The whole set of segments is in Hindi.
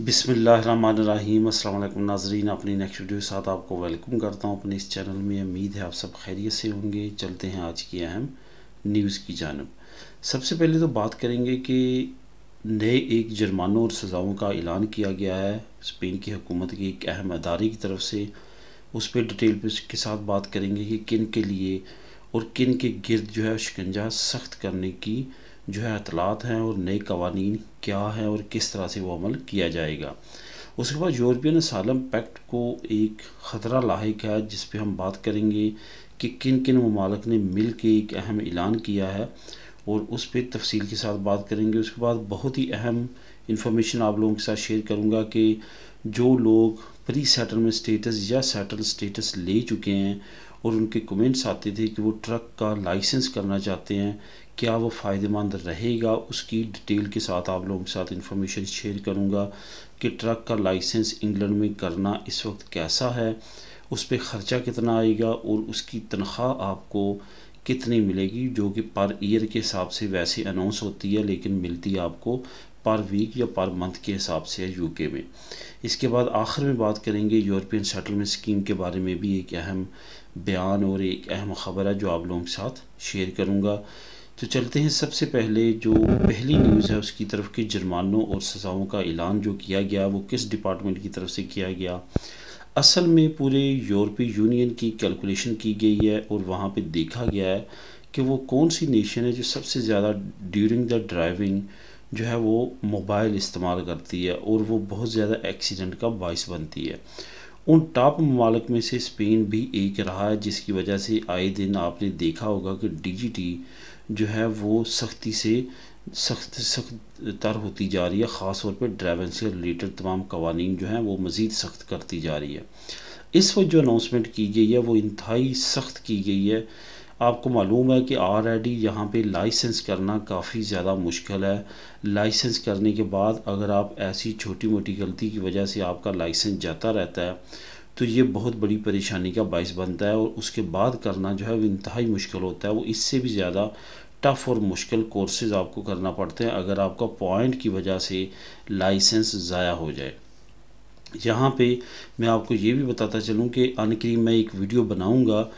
बिसमीम अल्लाम नाजरीन अपनी नेक्स्ट वीडियो के साथ आपको वेलकम करता हूँ अपने इस चैनल में उम्मीद है आप सब खैरियत से होंगे चलते हैं आज की अहम न्यूज़ की जानब सबसे पहले तो बात करेंगे कि नए एक जुर्मानों और सज़ाओं का ऐलान किया गया है स्पेन की हुकूमत के एक अहम अदारे की तरफ से उस पर डिटेल के साथ बात करेंगे कि किन के लिए और किन के गिरद जो है शिकंजा सख्त करने की जो है अतलात हैं और नए कवानी क्या हैं और किस तरह से वो अमल किया जाएगा उसके बाद यूरोपियन सालम पैक्ट को एक ख़तरा लाक है जिस पर हम बात करेंगे कि किन किन ममालक ने मिल के एक अहम ऐलान किया है और उस पर तफसील के साथ बात करेंगे उसके बाद बहुत ही अहम इन्फॉर्मेशन आप लोगों के साथ शेयर करूँगा कि जो लोग प्री सेटलमेंट स्टेटस या सेटल स्टेटस ले चुके हैं और उनके कमेंट्स आते थे कि वो ट्रक का लाइसेंस करना चाहते हैं क्या वो फ़ायदेमंद रहेगा उसकी डिटेल के साथ आप लोगों के साथ इन्फॉर्मेशन शेयर करूँगा कि ट्रक का लाइसेंस इंग्लैंड में करना इस वक्त कैसा है उस पर ख़र्चा कितना आएगा और उसकी तनख्वाह आपको कितनी मिलेगी जो कि पर ईयर के हिसाब से वैसे अनाउंस होती है लेकिन मिलती आपको पर वीक या पर मंथ के हिसाब से है यूके में इसके बाद आखिर में बात करेंगे यूरोपियन सेटलमेंट स्कीम के बारे में भी एक अहम बयान और एक अहम ख़बर है जो आप लोगों के साथ शेयर करूँगा तो चलते हैं सबसे पहले जो पहली न्यूज़ है उसकी तरफ कि जुर्मानों और सज़ाओं का ऐलान जो किया गया वो किस डिपार्टमेंट की तरफ से किया गया असल में पूरे यूरोपीय यूनियन की कैलकुलेशन की गई है और वहाँ पे देखा गया है कि वो कौन सी नेशन है जो सबसे ज़्यादा ड्यूरिंग द ड्राइविंग जो है वो मोबाइल इस्तेमाल करती है और वो बहुत ज़्यादा एक्सीडेंट का बायस बनती है उन टॉप ममालक में से स्पेन भी एक रहा है जिसकी वजह से आए दिन आपने देखा होगा कि डीजीटी जो है वो सख्ती से सख्त सख्त तर होती जा रही है ख़ास तौर पर ड्राइविंग से रिलेटेड तमाम कवानीन जो हैं वो मज़ीद सख्त करती जा रही है इस वक्त जो अनाउंसमेंट की गई है वो इंतहाई सख्त की गई है आपको मालूम है कि ऑलरेडी यहाँ पे लाइसेंस करना काफ़ी ज़्यादा मुश्किल है लाइसेंस करने के बाद अगर आप ऐसी छोटी मोटी गलती की वजह से आपका लाइसेंस जाता रहता है तो ये बहुत बड़ी परेशानी का बायस बनता है और उसके बाद करना जो है वो इंतहाई मुश्किल होता है वो इससे भी ज़्यादा टफ़ और मुश्किल कोर्सेज़ आपको करना पड़ते हैं अगर आपका पॉइंट की वजह से लाइसेंस ज़ाया हो जाए यहाँ पे मैं आपको ये भी बताता चलूँ कि अनक्रीम मैं एक वीडियो बनाऊँगा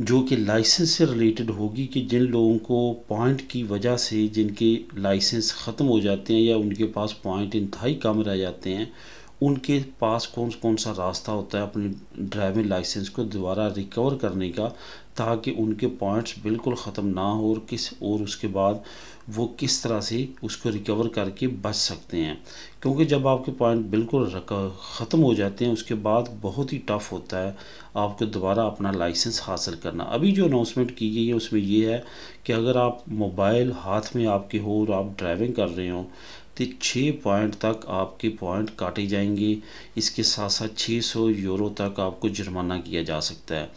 जो कि लाइसेंस से रिलेटेड होगी कि जिन लोगों को पॉइंट की वजह से जिनके लाइसेंस ख़त्म हो जाते हैं या उनके पास पॉइंट इंतहाई कम रह जाते हैं उनके पास कौन कौन सा रास्ता होता है अपने ड्राइविंग लाइसेंस को दोबारा रिकवर करने का ताकि उनके पॉइंट्स बिल्कुल ख़त्म ना हो और किस और उसके बाद वो किस तरह से उसको रिकवर करके बच सकते हैं क्योंकि जब आपके पॉइंट बिल्कुल ख़त्म हो जाते हैं उसके बाद बहुत ही टफ़ होता है आपको दोबारा अपना लाइसेंस हासिल करना अभी जो अनाउंसमेंट की गई है उसमें ये है कि अगर आप मोबाइल हाथ में आपके हो और आप ड्राइविंग कर रहे हो तो छः पॉइंट तक आपके पॉइंट काटे जाएंगे इसके साथ साथ छः सौ यूरो तक आपको जुर्माना किया जा सकता है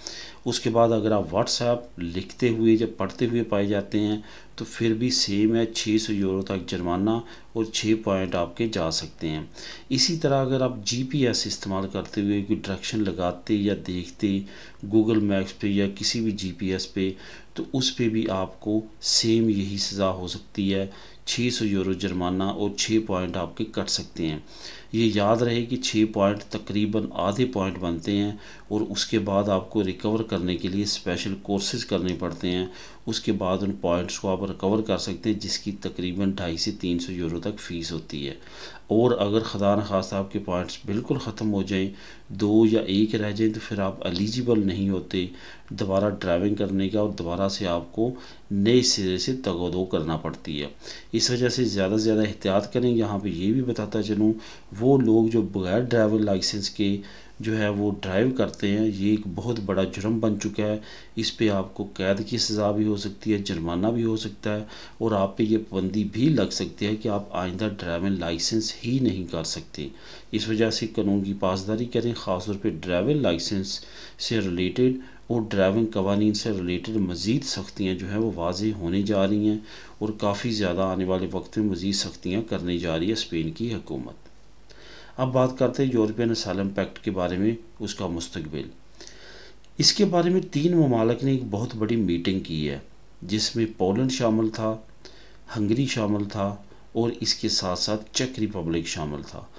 उसके बाद अगर आप व्हाट्सएप लिखते हुए जब पढ़ते हुए पाए जाते हैं तो फिर भी सेम है छः सौ यूरो तक जुर्माना और छः पॉइंट आपके जा सकते हैं इसी तरह अगर आप जीपीएस इस्तेमाल करते हुए कोई डायरेक्शन लगाते या देखते गूगल मैप्स पे या किसी भी जीपीएस पे तो उस पे भी आपको सेम यही सज़ा हो सकती है 600 यूरो जुर्माना और 6 पॉइंट आपके कट सकते हैं ये याद रहे कि 6 पॉइंट तकरीबन आधे पॉइंट बनते हैं और उसके बाद आपको रिकवर करने के लिए स्पेशल कोर्सेज करने पड़ते हैं उसके बाद उन पॉइंट्स को आप रिकवर कर सकते हैं जिसकी तकरीबन ढाई से तीन सौ यूरो तक फ़ीस होती है और अगर खुदा खास आपके पॉइंट्स बिल्कुल ख़त्म हो जाएं दो या एक रह जाएं तो फिर आप एलिजिबल नहीं होते दोबारा ड्राइविंग करने का और दोबारा से आपको नए सिरे से तगोदो करना पड़ती है इस वजह से ज़्यादा से ज़्यादा एहतियात करें यहाँ पर ये भी बताता चलूँ वो लोग जो बगैर ड्राइविंग लाइसेंस के जो है वो ड्राइव करते हैं ये एक बहुत बड़ा जुर्म बन चुका है इस पे आपको कैद की सज़ा भी हो सकती है जुर्माना भी हो सकता है और आप पे ये पाबंदी भी लग सकती है कि आप आइंदा ड्राइविंग लाइसेंस ही नहीं कर सकते इस वजह से कानून की पासदारी करें ख़ासतौर पर ड्राइविंग लाइसेंस से रिलेटेड और ड्राइविंग कवानीन से रिलेटेड मज़ीद सख्तियाँ जो हैं वो वाज होने जा रही हैं और काफ़ी ज़्यादा आने वाले वक्त में मज़ीद सख्तियाँ करने जा रही है स्पेन की हुकूमत अब बात करते हैं यूरोपियन असालम पैक्ट के बारे में उसका मुस्तबिल इसके बारे में तीन ममालक ने एक बहुत बड़ी मीटिंग की है जिसमें पोलैंड शामिल था हंगरी शामिल था और इसके साथ साथ चेक रिपब्लिक शामिल था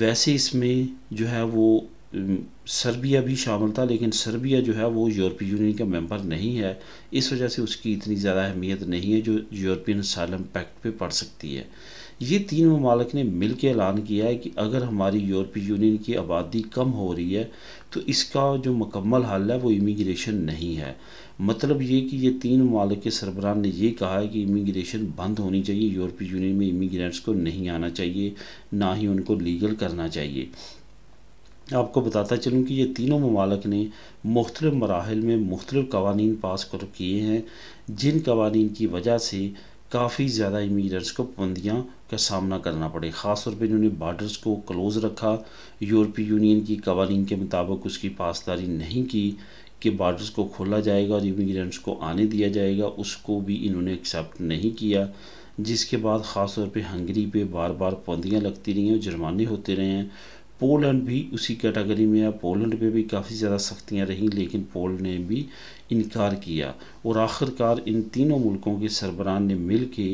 वैसे इसमें जो है वो सर्बिया भी शामिल था लेकिन सर्बिया जो है वो यूरोपीय यूनियन का मेंबर नहीं है इस वजह से उसकी इतनी ज़्यादा अहमियत नहीं है जो यूरोपियन सालम पैक्ट पे पड़ सकती है ये तीन ममालक ने मिल के ऐलान किया है कि अगर हमारी यूरोपीय यूनियन की आबादी कम हो रही है तो इसका जो मकम्मल हल है वो इमिग्रेशन नहीं है मतलब ये कि ये तीन ममालक के सरबरान ने यह कहा है कि इमिग्रेशन बंद होनी चाहिए यूरोपीय यूनियन में इमिग्रेंट्स को नहीं आना चाहिए ना ही उनको लीगल करना चाहिए आपको बताता चलूँ कि ये तीनों ममालक ने मुख्तल मराहल में मुख्तलिफ कवानीन पास कर किए हैं जिन कवानी की वजह से काफ़ी ज़्यादा इमीग्रेंट्स को पाबंदियाँ का सामना करना पड़े ख़ास तौर पर इन्होंने बॉर्डर्स को क्लोज़ रखा यूरोपीय यूनियन की कवानीन के मुताबिक उसकी पासदारी नहीं की कि बॉर्डर्स को खोला जाएगा और इमिग्रेंट्स को आने दिया जाएगा उसको भी इन्होंने एक्सेप्ट नहीं किया जिसके बाद ख़ास तौर पे हंगरी पे बार बार पाबंदियाँ लगती रही हैं और जुर्माने होते रहे हैं पोलैंड भी उसी कैटेगरी में है पोलैंड पे भी काफ़ी ज़्यादा सख्तियाँ रहीं लेकिन पोल ने भी इनकार किया और आखिरकार इन तीनों मुल्कों के सरबरान ने मिल के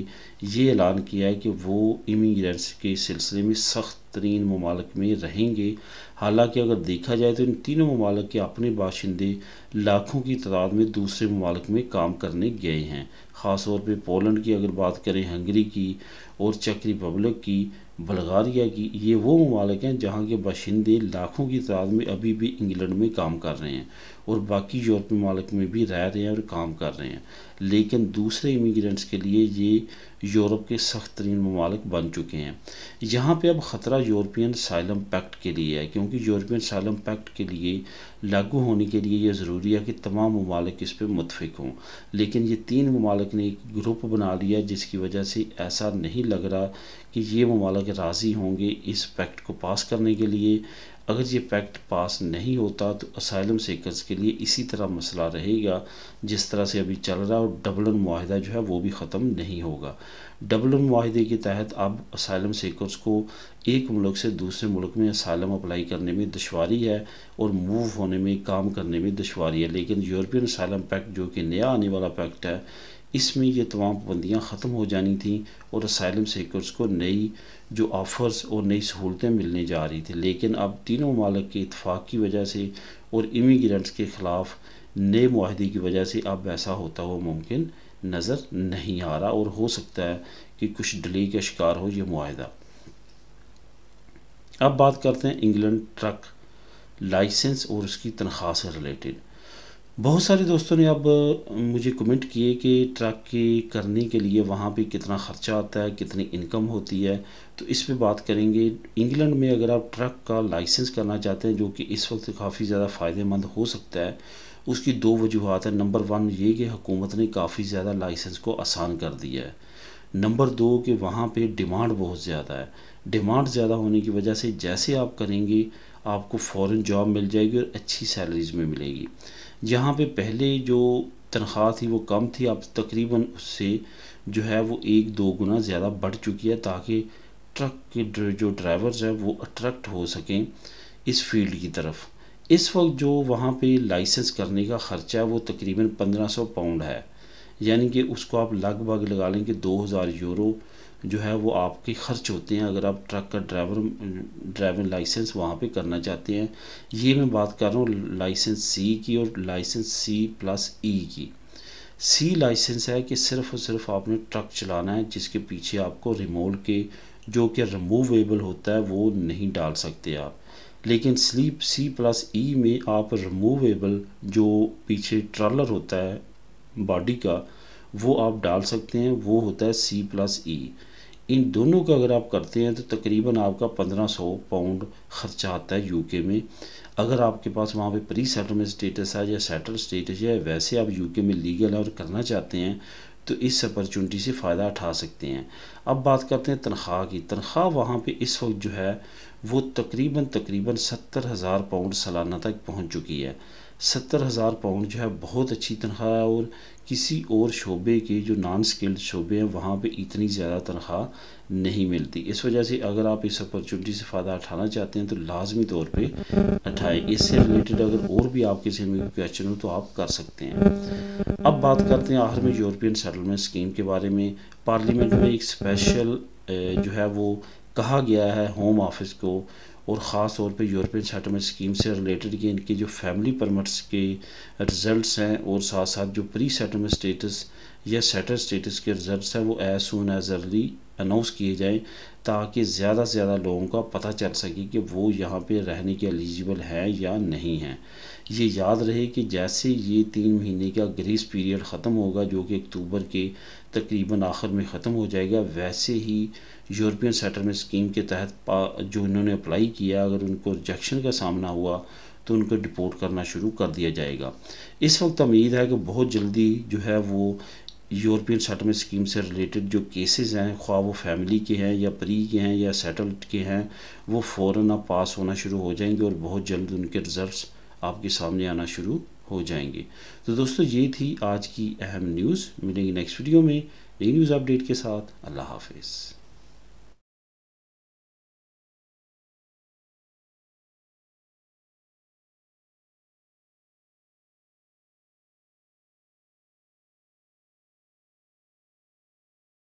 ये ऐलान किया है कि वो इमीग्रेंट्स के सिलसिले में सख्त तरीन ममालक में रहेंगे हालांकि अगर देखा जाए तो इन तीनों ममालक के अपने बाशिंदे लाखों की तादाद में दूसरे ममालक में काम करने गए हैं ख़ास तौर पर पोलैंड की अगर बात करें हंगरी की और चेक रिपब्लिक की बल्गारिया की ये वो ममालिक हैं जहाँ के बाशिंदे लाखों की तादाद में अभी भी इंग्लैंड में काम कर रहे हैं और बाकी यूरोपी ममालिक में भी रह रहे हैं और काम कर रहे हैं लेकिन दूसरे इमिग्रेंट्स के लिए ये यूरोप के सख्त तरीन ममालिक बन चुके हैं यहाँ पे अब ख़तरा यूरोपियन साइलम पैक्ट के लिए है क्योंकि यूरोपियन साइलम पैक्ट के लिए लागू होने के लिए यह ज़रूरी है कि तमाम ममालिक इस पर मुतफिक हों लेकिन ये तीन ममालिक ने एक ग्रुप बना लिया जिसकी वजह से ऐसा नहीं लग रहा कि ये ममालिक वर्ग राज़ी होंगे इस पैक्ट को पास करने के लिए अगर ये पैक्ट पास नहीं होता तो असाइलम सेकर्स के लिए इसी तरह मसला रहेगा जिस तरह से अभी चल रहा और डबलन माहिदा जो है वो भी ख़त्म नहीं होगा डबलन माहिदे के तहत अब असाइलम सेकर्स को एक मुल्क से दूसरे मुल्क में असाइलम अप्लाई करने में दुशारी है और मूव होने में काम करने में दुशारी है लेकिन यूरोपियन असाइलम पैक्ट जो कि नया आने वाला पैक्ट है इसमें ये तमाम पाबंदियाँ ख़त्म हो जानी थी और असाइलम सीकर्स को नई जो ऑफ़र्स और नई सहूलतें मिलने जा रही थी लेकिन अब तीनों ममालक के इतफाक़ की वजह से और इमीग्रेंट्स के ख़िलाफ़ नए माहदे की वजह से अब ऐसा होता हुआ मुमकिन नज़र नहीं आ रहा और हो सकता है कि कुछ डिले का शिकार हो ये माहा अब बात करते हैं इंग्लैंड ट्रक लाइसेंस और उसकी तनख्वाह से रिलेटेड बहुत सारे दोस्तों ने अब मुझे कमेंट किए कि ट्रक की करने के लिए वहाँ पे कितना ख़र्चा आता है कितनी इनकम होती है तो इस पे बात करेंगे इंग्लैंड में अगर आप ट्रक का लाइसेंस करना चाहते हैं जो कि इस वक्त काफ़ी ज़्यादा फ़ायदेमंद हो सकता है उसकी दो वजूहत है नंबर वन ये कि हुकूमत ने काफ़ी ज़्यादा लाइसेंस को आसान कर दिया है नंबर दो कि वहाँ पर डिमांड बहुत ज़्यादा है डिमांड ज़्यादा होने की वजह से जैसे आप करेंगे आपको फ़ौर जॉब मिल जाएगी और अच्छी सैलरीज में मिलेगी जहाँ पे पहले जो तनख्वाह थी वो कम थी अब तकरीबन उससे जो है वो एक दो गुना ज़्यादा बढ़ चुकी है ताकि ट्रक के जो ड्राइवर्स हैं वो अट्रैक्ट हो सकें इस फील्ड की तरफ इस वक्त जो वहाँ पे लाइसेंस करने का ख़र्चा है वो तकरीबन पंद्रह सौ पाउंड है यानी कि उसको आप लगभग लगा लें कि दो हज़ार यूरो जो है वो आपके खर्च होते हैं अगर आप ट्रक का ड्राइवर ड्राइविंग लाइसेंस वहाँ पे करना चाहते हैं ये मैं बात कर रहा हूँ लाइसेंस सी की और लाइसेंस सी प्लस ई की सी लाइसेंस है कि सिर्फ और सिर्फ आपने ट्रक चलाना है जिसके पीछे आपको रिमोल के जो कि रिमूवेबल होता है वो नहीं डाल सकते आप लेकिन स्लीप सी प्लस ई में आप रिमूवेबल जो पीछे ट्रॉलर होता है बॉडी का वो आप डाल सकते हैं वो होता है सी प्लस ई इन दोनों का अगर आप करते हैं तो तकरीबन आपका 1500 पाउंड ख़र्चा आता है यूके में अगर आपके पास वहाँ पे प्री सेटलमेंट स्टेटस है या सेटल स्टेटस है वैसे आप यूके में लीगल और करना चाहते हैं तो इस अपॉर्चुनिटी से फ़ायदा उठा सकते हैं अब बात करते हैं तनख्वाह की तनख्वाह वहाँ पे इस वक्त जो है वो तकरीबन तकरीबन सत्तर हज़ार पाउंड सालाना तक पहुँच चुकी है सत्तर हज़ार पाउंड जो है बहुत अच्छी तनख्वाह है और किसी और शोबे के जो नॉन स्किल्ड शोबे हैं वहाँ पे इतनी ज़्यादा तनख्वाह नहीं मिलती इस वजह से अगर आप इस अपॉर्चुनिटी से फ़ायदा उठाना चाहते हैं तो लाजमी तौर पे उठाएं इससे रिलेटेड अगर और भी आपके जहन में क्वेश्चन हो तो आप कर सकते हैं अब बात करते हैं आखिर में यूरोपियन सेटलमेंट स्कीम के बारे में पार्लियामेंट में एक स्पेशल जो है वो कहा गया है होम ऑफिस को और ख़ास तौर पे यूरोपियन सेटलमेंट स्कीम से रिलेटेड ये इनके जो फैमिली परमट्स के रिजल्ट्स हैं और साथ साथ जो प्री सेटलमेंट स्टेटस या सेटल स्टेटस के रिजल्ट्स हैं वो as soon as early announce किए जाएँ ताकि ज़्यादा से ज़्यादा लोगों का पता चल सके कि वो यहाँ पे रहने के एलिजिबल हैं या नहीं हैं ये याद रहे कि जैसे ये तीन महीने का ग्रेस पीरियड ख़त्म होगा जो कि अक्टूबर के तकरीबन आखिर में ख़त्म हो जाएगा वैसे ही यूरोपियन सेटलमेंट स्कीम के तहत जो इन्होंने अप्लाई किया अगर उनको रिजेक्शन का सामना हुआ तो उनको डिपोर्ट करना शुरू कर दिया जाएगा इस वक्त उम्मीद है कि बहुत जल्दी जो है वो यूरोपियन सेटलमेंट स्कीम से रिलेटेड जो केसेस हैं ख्वा वो फैमिली के हैं या प्री के हैं या सेटल्ड के हैं वो फ़ौर पास होना शुरू हो जाएंगे और बहुत जल्द उनके रिजल्ट आपके सामने आना शुरू हो जाएंगे तो दोस्तों ये थी आज की अहम न्यूज़ मिलेंगी नेक्स्ट वीडियो में नई न्यूज़ अपडेट के साथ अल्लाह हाफिज़